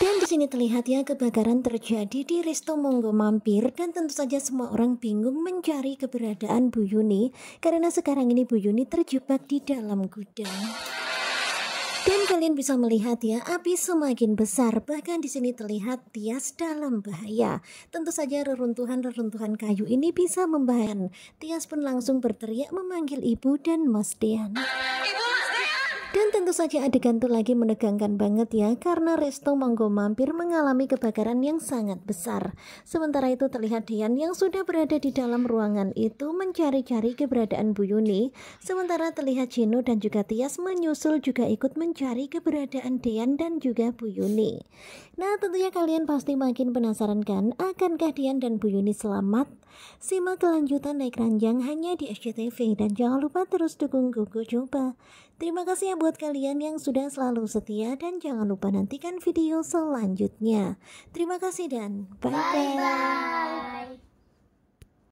Dan di sini terlihat ya kebakaran terjadi di Resto Monggo Mampir dan tentu saja semua orang bingung mencari keberadaan Bu Yuni karena sekarang ini Bu Yuni terjebak di dalam gudang. Dan kalian bisa melihat ya, api semakin besar. Bahkan di sini terlihat Tias dalam bahaya. Tentu saja reruntuhan-reruntuhan kayu ini bisa membahayakan. Tias pun langsung berteriak memanggil ibu dan Mas Dian. Ibu Mas Dian! tentu saja adegan itu lagi menegangkan banget ya karena Resto Monggo Mampir mengalami kebakaran yang sangat besar. Sementara itu terlihat Dian yang sudah berada di dalam ruangan itu mencari-cari keberadaan Bu Yuni. Sementara terlihat Jino dan juga Tias menyusul juga ikut mencari keberadaan Dian dan juga Bu Yuni. Nah tentunya kalian pasti makin penasaran kan akankah Dian dan Bu Yuni selamat? Simak kelanjutan naik ranjang hanya di SCTV dan jangan lupa terus dukung Gugu Jumpa. Terima kasih ya buat kalian kalian yang sudah selalu setia dan jangan lupa nantikan video selanjutnya. Terima kasih dan bye-bye.